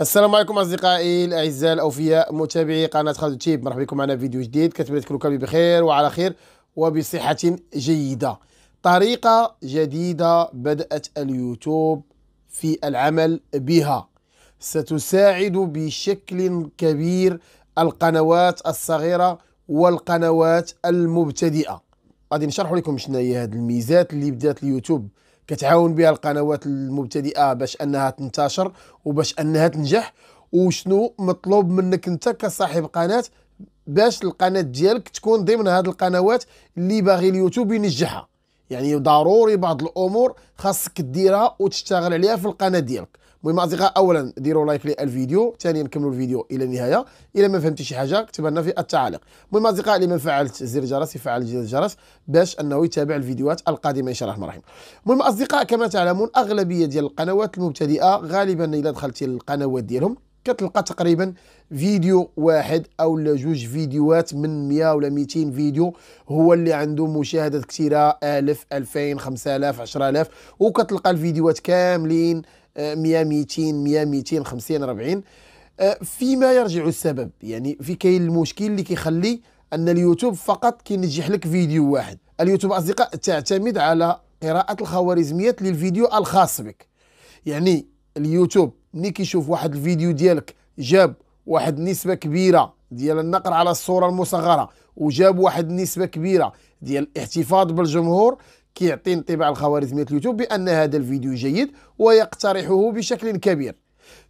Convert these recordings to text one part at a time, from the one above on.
السلام عليكم اصدقائي الاعزاء الاوفياء متابعي قناه خالد تيب مرحبا بكم معنا في فيديو جديد كنتمنى تكونوا كامل بخير وعلى خير وبصحه جيده طريقه جديده بدات اليوتيوب في العمل بها ستساعد بشكل كبير القنوات الصغيره والقنوات المبتدئه غادي نشرح لكم شنو هي هذه الميزات اللي بدات اليوتيوب كتعاون بها القنوات المبتدئه باش انها تنتشر وباش انها تنجح وشنو مطلوب منك انت كصاحب قناه باش القناه ديالك تكون ضمن هذه القنوات اللي باغي اليوتيوب ينجحها يعني ضروري بعض الامور خاصك ديرها وتشتغل عليها في القناه ديالك المهم اصدقاء اولا ديروا لايك للفيديو ثانيا كملوا الفيديو الى النهايه الى ما فهمتي شي حاجه اكتبها لنا في التعاليق المهم اصدقاء اللي ما فعلت زر الجرس يفعل زر الجرس باش انه يتابع الفيديوهات القادمه ان شاء الله الرحمن المهم اصدقاء كما تعلمون اغلبيه ديال القنوات المبتدئه غالبا الا دخلتي القنوات ديالهم كتلقى تقريبا فيديو واحد او جوج فيديوهات من 100 ولا 200 فيديو هو اللي عنده مشاهدات كثيره 1000 2000 5000 10000 وكتلقى الفيديوهات كاملين 100 200 100 250 40 فيما يرجع السبب يعني في كاين المشكل اللي كيخلي ان اليوتيوب فقط كينجح لك فيديو واحد اليوتيوب اصدقاء تعتمد على قراءه الخوارزميات للفيديو الخاص بك يعني اليوتيوب ملي كيشوف واحد الفيديو ديالك جاب واحد النسبه كبيره ديال النقر على الصوره المصغره وجاب واحد النسبه كبيره ديال الاحتفاظ بالجمهور كيعطي انطباع الخوارزمية اليوتيوب بأن هذا الفيديو جيد ويقترحه بشكل كبير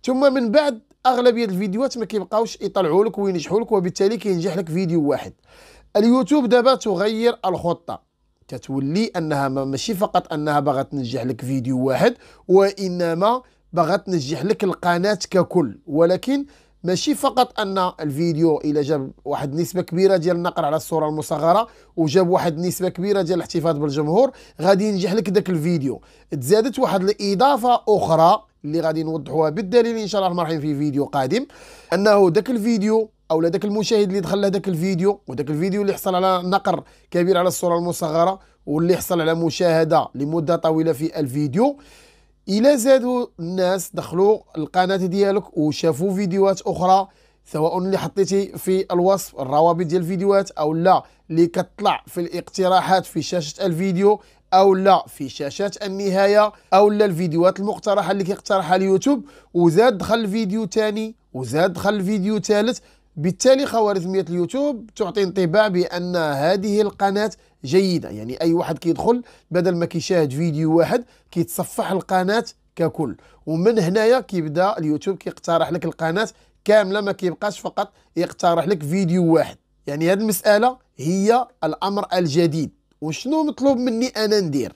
ثم من بعد أغلبية الفيديوهات ما كيبقاوش يطلعوا لك وينجحوا لك وبالتالي كينجح لك فيديو واحد اليوتيوب دابا تغير الخطة كتولي أنها ماشي فقط أنها باغا تنجح لك فيديو واحد وإنما باغا تنجح لك القناة ككل ولكن ماشي فقط ان الفيديو الا جاب واحد النسبه كبيره ديال النقر على الصوره المصغره وجاب واحد النسبه كبيره ديال الاحتفاظ بالجمهور غادي ينجح لك داك الفيديو تزادت واحد الاضافه اخرى اللي غادي نوضحوها بالدليل ان شاء الله الرحمن في فيديو قادم انه داك الفيديو او داك المشاهد اللي دخل لهذاك الفيديو وداك الفيديو اللي حصل على نقر كبير على الصوره المصغره واللي حصل على مشاهده لمده طويله في الفيديو الى زادوا الناس دخلوا القناه ديالك وشافوا فيديوهات اخرى سواء اللي حطيتي في الوصف الروابط ديال الفيديوهات او لا اللي كتطلع في الاقتراحات في شاشه الفيديو او لا في شاشات النهايه او لا الفيديوهات المقترحه اللي كيقترحها اليوتيوب وزاد دخل فيديو ثاني وزاد دخل فيديو ثالث بالتالي خوارزمية اليوتيوب تعطي انطباع بأن هذه القناة جيدة يعني أي واحد كيدخل بدل ما كيشاهد فيديو واحد كيتصفح القناة ككل ومن هنايا كيبدا اليوتيوب كيقترح لك القناة كاملة ما كيبقاش فقط يقترح لك فيديو واحد يعني هذه المسألة هي الأمر الجديد وشنو مطلوب مني أنا ندير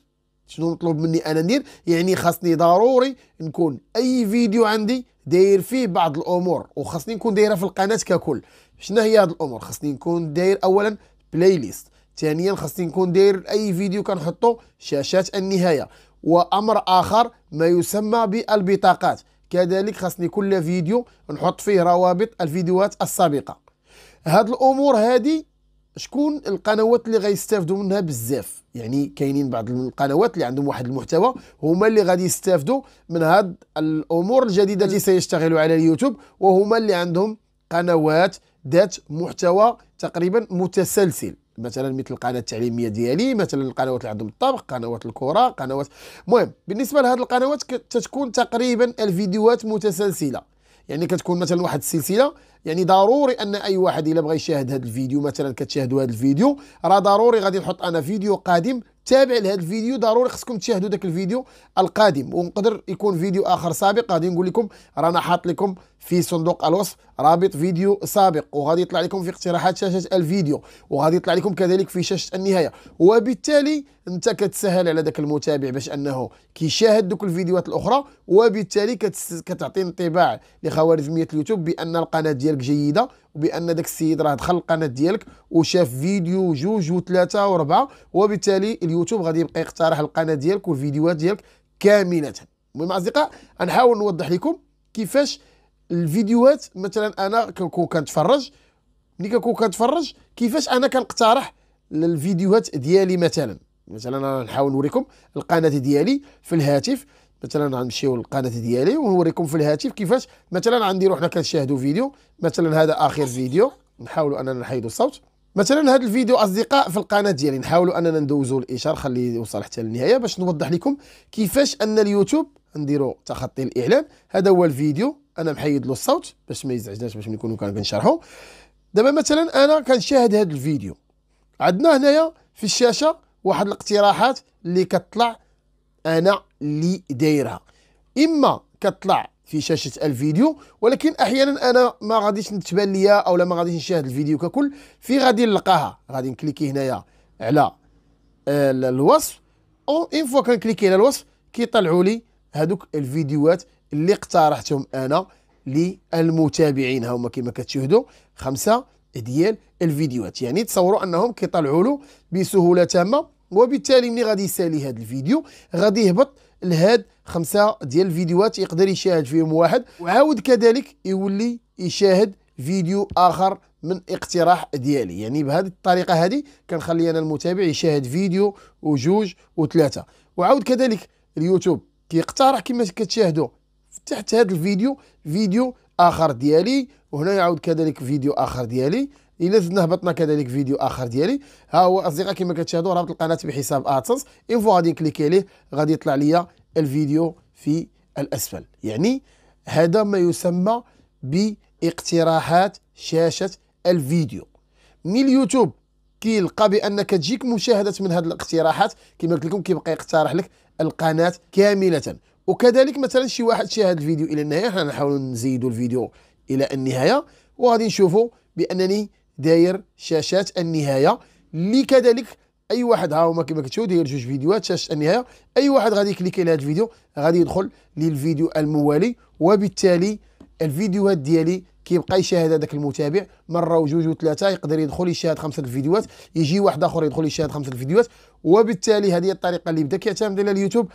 شنو مطلوب مني أنا ندير يعني خاصني ضروري نكون أي فيديو عندي داير فيه بعض الامور وخاصني نكون دايرها في القناه ككل شنو هي هاد الامور خاصني نكون داير اولا بلاي ليست ثانيا خاصني نكون داير اي فيديو كنحطو شاشات النهايه وامر اخر ما يسمى بالبطاقات كذلك خاصني كل فيديو نحط فيه روابط الفيديوهات السابقه هاد الامور هذه شكون القنوات اللي غيستافدوا منها بزاف يعني كاينين بعض القنوات اللي عندهم واحد المحتوى هما اللي غادي يستافدوا من هاد الامور الجديده التي سيشتغلوا على اليوتيوب وهما اللي عندهم قنوات ذات محتوى تقريبا متسلسل مثلا مثل القناه التعليميه ديالي مثلا القنوات اللي عندهم الطبخ قنوات الكره قنوات المهم بالنسبه لهاد القنوات تتكون تقريبا الفيديوهات متسلسله يعني كتكون مثلا واحد السلسله يعني ضروري ان اي واحد الا بغى يشاهد هذا الفيديو مثلا كتشاهدوا هذا الفيديو راه ضروري غادي نحط انا فيديو قادم تابع لهذا الفيديو ضروري خصكم تشاهدوا ذاك الفيديو القادم ونقدر يكون فيديو اخر سابق غادي نقول لكم رانا حاط لكم في صندوق الوصف رابط فيديو سابق وغادي يطلع لكم في اقتراحات شاشه الفيديو وغادي يطلع لكم كذلك في شاشه النهايه وبالتالي انت كتسهل على ذاك المتابع باش انه كيشاهد دوك الفيديوهات الاخرى وبالتالي كتعطي انطباع لخوارزميه اليوتيوب بان القناه ديالك جيده وبان ذاك السيد راه دخل القناه ديالك وشاف فيديو جوج وثلاثه واربعه وبالتالي اليوتيوب غادي يبقى يقترح القناه ديالك والفيديوهات ديالك كامله المهم اصدقاء غنحاول نوضح لكم كيفاش الفيديوهات مثلا انا كنكون كنتفرج ملي كنكون كنتفرج كيفاش انا كنقترح الفيديوهات ديالي مثلا مثلا انا نحاول نوريكم القناه ديالي في الهاتف مثلا غنمشيو للقناه ديالي ونوريكم في الهاتف كيفاش مثلا عندي حنا كنشاهدوا فيديو مثلا هذا اخر فيديو نحاولوا اننا نحيدوا الصوت مثلا هذا الفيديو اصدقاء في القناه ديالي نحاولوا اننا ندوزوا الاشاره خليه يوصل حتى للنهايه باش نوضح لكم كيفاش ان اليوتيوب نديروا تخطي الاعلان هذا هو الفيديو انا محيد له الصوت باش ما يزعجناش باش نكونوا كنشرحوا دابا مثلا انا كنشاهد هذا الفيديو عندنا هنايا في الشاشه واحد الاقتراحات اللي كتطلع انا اللي دايرها اما كتطلع في شاشه الفيديو ولكن احيانا انا ما غاديش نتبان ليا او لا ما غاديش نشاهد الفيديو ككل في غادي نلقاها غادي نكليكي هنايا على آه، الوصف او اون فوا كنكليكي على الوصف كيطلعوا لي هذوك الفيديوهات اللي اقترحتهم انا للمتابعين هما كما كتشاهدوا خمسه ديال الفيديوهات يعني تصوروا انهم كيطلعوا له بسهوله تامه وبالتالي ملي غادي يسالي هذا الفيديو غادي يهبط لهاد خمسه ديال الفيديوهات يقدر يشاهد فيهم واحد وعاود كذلك يولي يشاهد فيديو اخر من اقتراح ديالي يعني بهذه الطريقه هذه كنخلي انا المتابع يشاهد فيديو وجوج وثلاثه وعاود كذلك اليوتيوب كيقترح كما كتشاهدوا تحت هذا الفيديو فيديو اخر ديالي وهنا يعود كذلك فيديو اخر ديالي الى زدنا هبطنا كذلك فيديو اخر ديالي ها هو اصدقاء كما كتشاهدوا رابط القناه بحساب ادسنس انفو فوا غادي نكليكي عليه غادي يطلع لي الفيديو في الاسفل يعني هذا ما يسمى باقتراحات شاشه الفيديو من اليوتيوب كيلقى بانك تجيك مشاهده من هذه الاقتراحات كما قلت لكم كيبقى يقترح لك القناه كامله وكذلك مثلا شي واحد شاهد الفيديو الى النهايه حنا نحاولوا نزيدوا الفيديو الى النهايه وغادي نشوفوا بانني داير شاشات النهايه اللي كذلك اي واحد ها هما كما كتشوفوا داير جوج فيديوهات شاشه النهايه اي واحد غادي يكليك على هذا الفيديو غادي يدخل للفيديو الموالي وبالتالي الفيديوهات ديالي كيبقى يشاهد هذاك المتابع مره وجوج وثلاثه يقدر يدخل يشاهد خمسه الفيديوهات يجي واحد اخر يدخل يشاهد خمسه الفيديوهات وبالتالي هذه الطريقه اللي بدا كيعتمد عليها اليوتيوب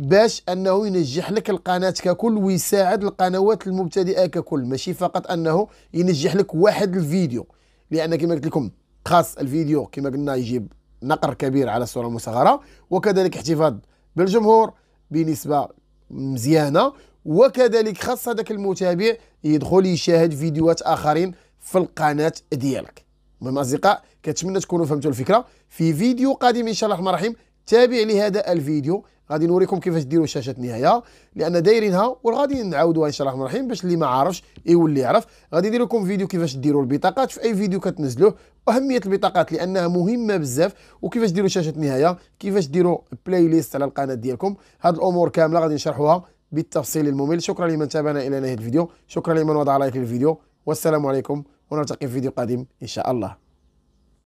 باش انه ينجح لك القناه ككل ويساعد القنوات المبتدئه ككل ماشي فقط انه ينجح لك واحد الفيديو لان كما قلت لكم خاص الفيديو كما قلنا يجيب نقر كبير على الصوره المصغره وكذلك احتفاظ بالجمهور بنسبه مزيانه وكذلك خاص هذاك المتابع يدخل يشاهد فيديوهات اخرين في القناه ديالك المهم اصدقاء كنتمنى تكونوا فهمتوا الفكره في فيديو قادم ان شاء الله الرحمن الرحيم تابع لهذا الفيديو غادي نوريكم كيفاش ديروا شاشه النهايه لان دايرينها وغادي نعاودوها ان شاء الله الرحمن الرحيم باش اللي ما عارفش يولي يعرف غادي ندير لكم فيديو كيفاش ديروا البطاقات في اي فيديو كتنزلوه اهميه البطاقات لانها مهمه بزاف وكيفاش ديروا شاشه النهايه كيفاش ديروا بلاي ليست على القناه ديالكم هاد الامور كامله غادي نشرحوها بالتفصيل الممل شكرا لمن تابعنا الى نهايه الفيديو شكرا لمن وضع لايك للفيديو والسلام عليكم ونلتقي في فيديو قادم ان شاء الله